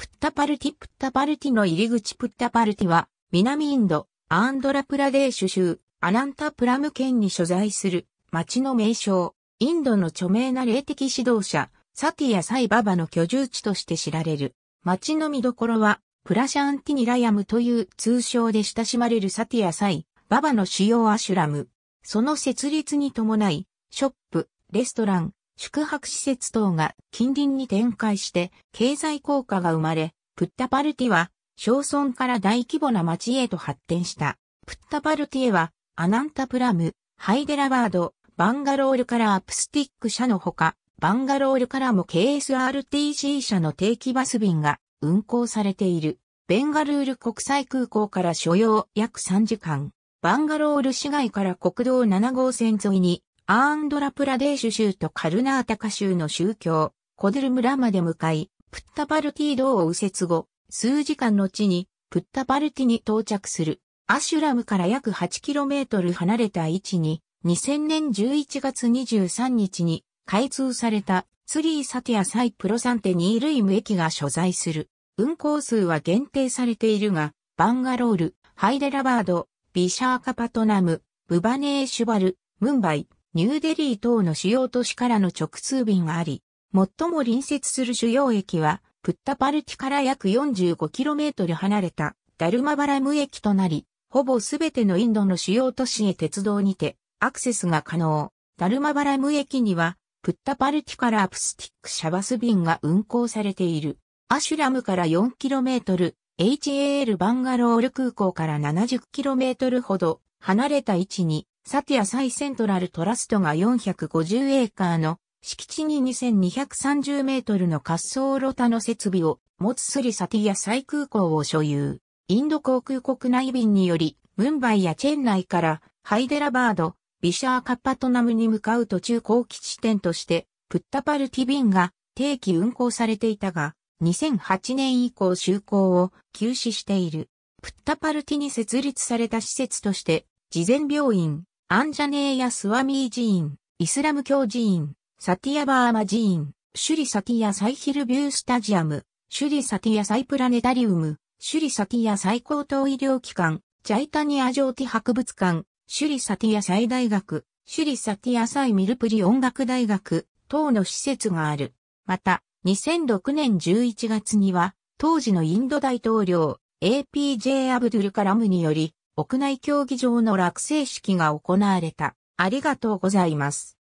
プッタパルティプッタパルティの入り口プッタパルティは、南インド、アンドラプラデーシュ州、アナンタプラム県に所在する、町の名称、インドの著名な霊的指導者、サティア・サイババの居住地として知られる。町の見どころは、プラシャンティニラヤムという通称で親しまれるサティア・サイ、ババの主要アシュラム。その設立に伴い、ショップ、レストラン、宿泊施設等が近隣に展開して経済効果が生まれ、プッタパルティは小村から大規模な町へと発展した。プッタパルティへはアナンタプラム、ハイデラバード、バンガロールからアップスティック社のほか、バンガロールからも KSRTC 社の定期バス便が運行されている。ベンガルール国際空港から所要約3時間。バンガロール市街から国道7号線沿いにアーンドラプラデーシュ州とカルナータカ州の宗教、コデル村まで向かい、プッタバルティ道を右折後、数時間の地に、プッタバルティに到着する。アシュラムから約 8km 離れた位置に、2000年11月23日に開通されたツリーサティアサイプロサンテニールイム駅が所在する。運行数は限定されているが、バンガロール、ハイデラバード、ビシャーカパトナム、ブバネーシュバル、ムンバイ、ニューデリー等の主要都市からの直通便があり、最も隣接する主要駅は、プッタパルティから約 45km 離れたダルマバラム駅となり、ほぼすべてのインドの主要都市へ鉄道にてアクセスが可能。ダルマバラム駅には、プッタパルティからアプスティックシャバス便が運行されている。アシュラムから 4km、HAL バンガロール空港から 70km ほど離れた位置にサティアサイセントラルトラストが450エーカーの敷地に2230メートルの滑走路他の設備を持つスリサティアサイ空港を所有。インド航空国内便により、ムンバイやチェン内からハイデラバード、ビシャーカッパトナムに向かう途中後期地点として、プッタパルティ便が定期運行されていたが、2008年以降就航を休止している。プッタパルティに設立された施設として、事前病院、アンジャネーヤ・スワミー寺院、イスラム教寺院、サティア・バーマ寺院、シュリ・サティア・サイヒルビュー・スタジアム、シュリ・サティア・サイプラネタリウム、シュリ・サティア最高等医療機関、ジャイタニア・ジョーティ博物館、シュリ・サティアサイ大学、シュリ・サティアサイ・ミルプリ音楽大学、等の施設がある。また、2006年11月には、当時のインド大統領、APJ アブドゥルカラムにより、屋内競技場の落成式が行われた。ありがとうございます。